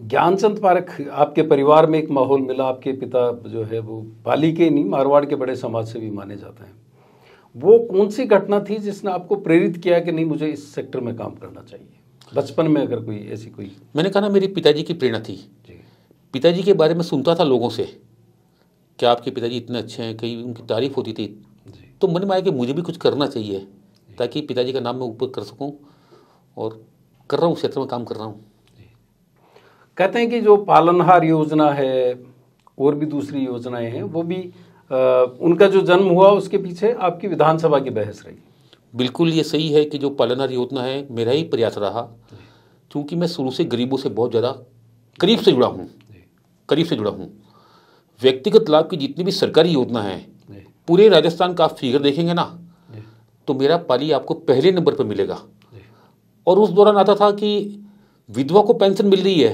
ज्ञानचंद पारख आपके परिवार में एक माहौल मिला आपके पिता जो है वो पाली के नहीं मारवाड़ के बड़े समाज से भी माने जाते हैं वो कौन सी घटना थी जिसने आपको प्रेरित किया कि नहीं मुझे इस सेक्टर में काम करना चाहिए बचपन में अगर कोई ऐसी कोई मैंने कहा ना मेरे पिताजी की प्रेरणा थी पिताजी के बारे में सुनता था लोगों से कि आपके पिताजी इतने अच्छे हैं कहीं उनकी तारीफ होती थी तो मन में आया कि मुझे भी कुछ करना चाहिए ताकि पिताजी का नाम मैं ऊपर कर सकूं और कर रहा हूँ क्षेत्र में काम कर रहा हूँ कहते हैं कि जो पालनहार योजना है और भी दूसरी योजनाएं हैं वो भी आ, उनका जो जन्म हुआ उसके पीछे आपकी विधानसभा की बहस रही बिल्कुल ये सही है कि जो पालनहार योजना है मेरा ही प्रयास रहा क्योंकि मैं शुरू से गरीबों से बहुत ज़्यादा करीब से जुड़ा हूँ करीब से जुड़ा हूँ व्यक्तिगत लाभ की जितनी भी सरकारी योजना है पूरे राजस्थान का आप फिगर देखेंगे ना तो मेरा पाली आपको पहले नंबर पर मिलेगा और उस दौरान आता था कि विधवा को पेंशन मिल रही है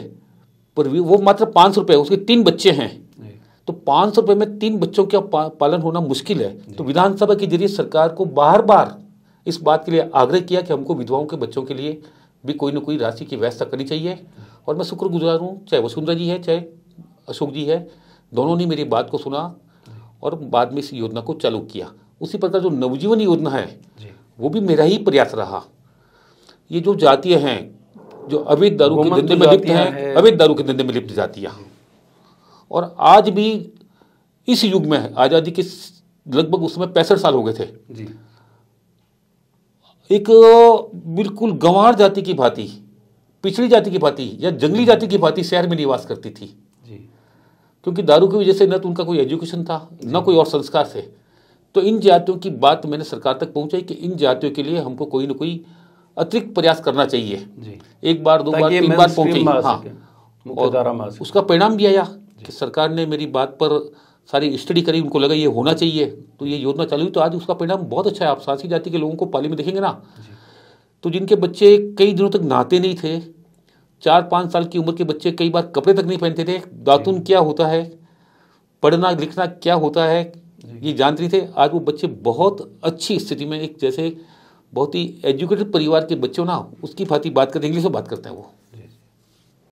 पर वो मात्र पाँच सौ रुपये उसके तीन बच्चे हैं तो पाँच सौ रुपये में तीन बच्चों का पालन होना मुश्किल है तो विधानसभा के जरिए सरकार को बार बार इस बात के लिए आग्रह किया कि हमको विधवाओं के बच्चों के लिए भी कोई ना कोई राशि की व्यवस्था करनी चाहिए और मैं शुक्रगुजार हूँ चाहे वसुंधरा जी है चाहे अशोक जी है दोनों ने मेरी बात को सुना और बाद में इस योजना को चालू किया उसी प्रकार जो नवजीवन योजना है वो भी मेरा ही प्रयास रहा ये जो जातीय हैं जो अवैध दारू के धंधे में लिप्त हैं अवैध दारू के धंधे में लिप्त जातियाँ और आज भी इस युग में आज़ादी के लगभग उस समय पैंसठ साल हो गए थे जी। एक बिल्कुल गंवार जाति की भांति पिछड़ी जाति की भांति या जंगली जाति की भांति शहर में निवास करती थी जी। क्योंकि दारू की वजह से न तो उनका कोई एजुकेशन था न कोई और संस्कार थे तो इन जातियों की बात मैंने सरकार तक पहुंचाई कि इन जातियों के लिए हमको कोई ना कोई अतिरिक्त प्रयास करना चाहिए एक बार दो बार तीन बार पहुंचे हाँ। उसका परिणाम भी आया कि सरकार ने मेरी बात पर सारी स्टडी करी उनको लगा ये होना चाहिए तो ये योजना चालू हुई तो आज उसका परिणाम बहुत अच्छा है आप सांसी जाति के लोगों को पाली में देखेंगे ना तो जिनके बच्चे कई दिनों तक नहाते नहीं थे चार पाँच साल की उम्र के बच्चे कई बार कपड़े तक नहीं पहनते थे दातुन क्या होता है पढ़ना लिखना क्या होता है ये जानते थे आज वो बच्चे बहुत अच्छी स्थिति में एक जैसे बहुत ही एजुकेटेड परिवार के बच्चों ना उसकी भांति बात करते इंग्लिश में बात करते हैं वो